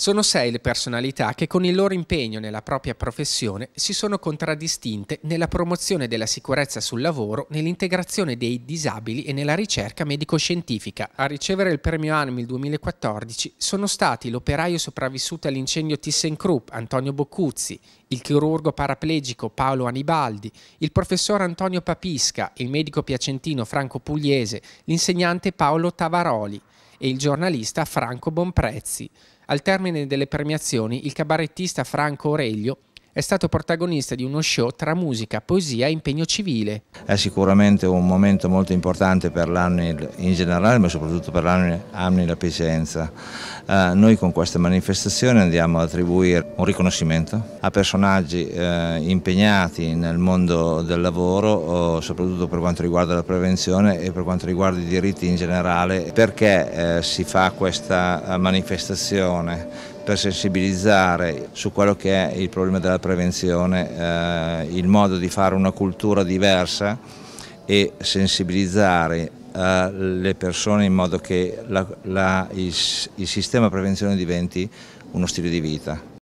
Sono sei le personalità che con il loro impegno nella propria professione si sono contraddistinte nella promozione della sicurezza sul lavoro, nell'integrazione dei disabili e nella ricerca medico-scientifica. A ricevere il premio ANMIL 2014 sono stati l'operaio sopravvissuto all'incendio ThyssenKrupp Antonio Boccuzzi, il chirurgo paraplegico Paolo Anibaldi, il professor Antonio Papisca, il medico piacentino Franco Pugliese, l'insegnante Paolo Tavaroli e il giornalista Franco Bonprezzi. Al termine delle premiazioni, il cabarettista Franco Aurelio è stato protagonista di uno show tra musica, poesia e impegno civile. È sicuramente un momento molto importante per l'AMNIL in generale, ma soprattutto per l'AMNIL a Piacenza. Eh, noi con questa manifestazione andiamo ad attribuire un riconoscimento a personaggi eh, impegnati nel mondo del lavoro, eh, soprattutto per quanto riguarda la prevenzione e per quanto riguarda i diritti in generale. Perché eh, si fa questa manifestazione? per sensibilizzare su quello che è il problema della prevenzione, eh, il modo di fare una cultura diversa e sensibilizzare eh, le persone in modo che la, la, il, il sistema prevenzione diventi uno stile di vita.